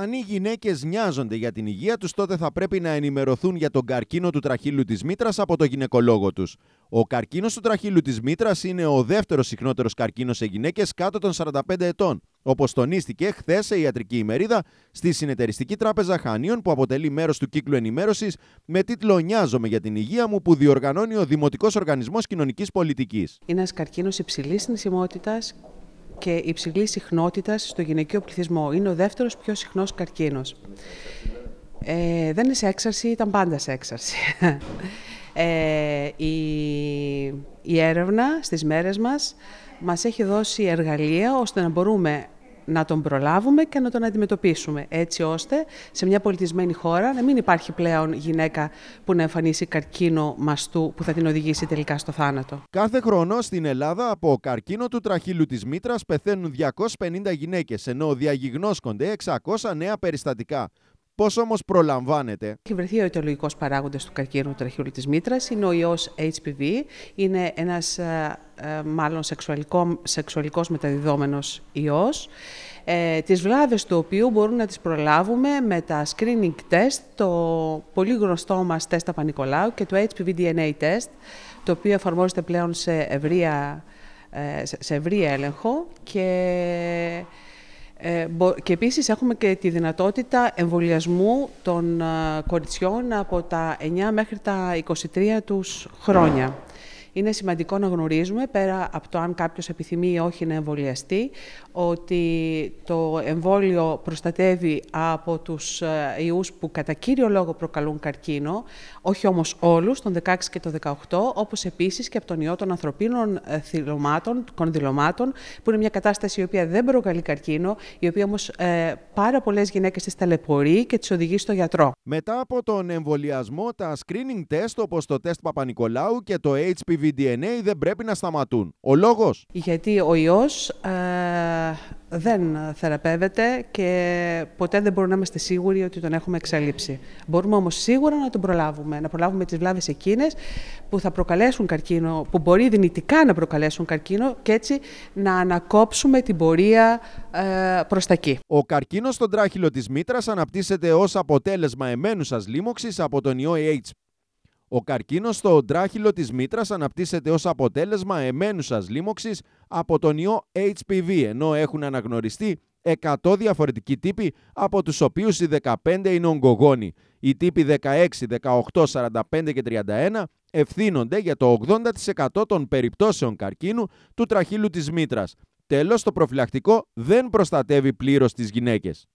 Αν οι γυναίκες νοιάζονται για την υγεία τους, τότε θα πρέπει να ενημερωθούν για τον καρκίνο του τραχύλου της μήτρας από το γυναικολόγο τους. Ο καρκίνος του τραχύλου της μήτρας είναι ο δεύτερος συχνότερος καρκίνος σε γυναίκες κάτω των 45 ετών, όπως τονίστηκε χθες σε ιατρική ημερίδα στη Συνεταιριστική Τράπεζα Χανίων, που αποτελεί μέρος του κύκλου ενημέρωσης με τίτλο Νοιάζομαι για την υγεία μου, που διοργανώνει ο Δημοτικός Οργανισμός Κοινωνικής Πολιτικής. Είναι ένας καρκίνος υψηλής νησιμότητα και υψηλή συχνότητας στο γυναικείο πληθυσμό. Είναι ο δεύτερος πιο συχνός καρκίνος. Ε, δεν είναι σε έξαρση, ήταν πάντα σε έξαρση. Ε, η, η έρευνα στις μέρες μας μας έχει δώσει εργαλεία ώστε να μπορούμε να τον προλάβουμε και να τον αντιμετωπίσουμε, έτσι ώστε σε μια πολιτισμένη χώρα να μην υπάρχει πλέον γυναίκα που να εμφανίσει καρκίνο μαστού που θα την οδηγήσει τελικά στο θάνατο. Κάθε χρόνο στην Ελλάδα από καρκίνο του τραχύλου της μήτρας πεθαίνουν 250 γυναίκες, ενώ διαγιγνώσκονται 600 νέα περιστατικά. Πώς όμως προλαμβάνεται. Έχει βρεθεί ο αιτιολογικός παράγοντας του καρκίνου του τραχύλου της μήτρας. Είναι ο ιός HPV. Είναι ένας ε, ε, μάλλον σεξουαλικό, σεξουαλικός μεταδιδόμενος ιός, ε, τις βλάβες του οποίου μπορούμε να τις προλάβουμε με τα screening test, το πολύ γνωστό μας τεστ Απανικολάου και το HPV DNA test, το οποίο εφαρμόζεται πλέον σε ευρύ ε, έλεγχο και ε, και επίσης έχουμε και τη δυνατότητα εμβολιασμού των ε, κοριτσιών από τα 9 μέχρι τα 23 τους χρόνια είναι σημαντικό να γνωρίζουμε, πέρα από το αν κάποιος επιθυμεί ή όχι να εμβολιαστεί, ότι το εμβόλιο προστατεύει από τους ε, ιούς που κατά κύριο λόγο προκαλούν καρκίνο, όχι όμως όλους, τον 16 και τον 18, όπως επίσης και από τον ιό των ανθρωπίνων ε, θυλωμάτων, κονδυλωμάτων, που είναι μια κατάσταση η οποία δεν προκαλεί καρκίνο, η οποία όμως ε, πάρα πολλές γυναίκες τις ταλαιπωρεί και τις οδηγεί στο γιατρό. Μετά από τον εμβολιασμό, τα screening test όπως το test Παπα-Νικολάου και το HPV DNA δεν πρέπει να σταματούν. Ο λόγος? Γιατί ο ιός ε, δεν θεραπεύεται και ποτέ δεν μπορούμε να είμαστε σίγουροι ότι τον έχουμε εξαλείψει. Μπορούμε όμως σίγουρα να τον προλάβουμε, να προλάβουμε τις βλάβες εκείνες που θα προκαλέσουν καρκίνο, που μπορεί δυνητικά να προκαλέσουν καρκίνο και έτσι να ανακόψουμε την πορεία ε, προς τα εκεί. Ο καρκίνος στον τράχυλο της μήτρας αναπτύσσεται ως αποτέλεσμα εμένουσας λίμωξης από τον ιό ο καρκίνος στο τράχυλο της μήτρας αναπτύσσεται ως αποτέλεσμα εμένουσας λίμωξης από τον ιό HPV, ενώ έχουν αναγνωριστεί 100 διαφορετικοί τύποι, από τους οποίους οι 15 είναι ογκογόνοι. Οι τύποι 16, 18, 45 και 31 ευθύνονται για το 80% των περιπτώσεων καρκίνου του τραχύλου της μήτρας. Τέλος, το προφυλακτικό δεν προστατεύει πλήρως τις γυναίκες.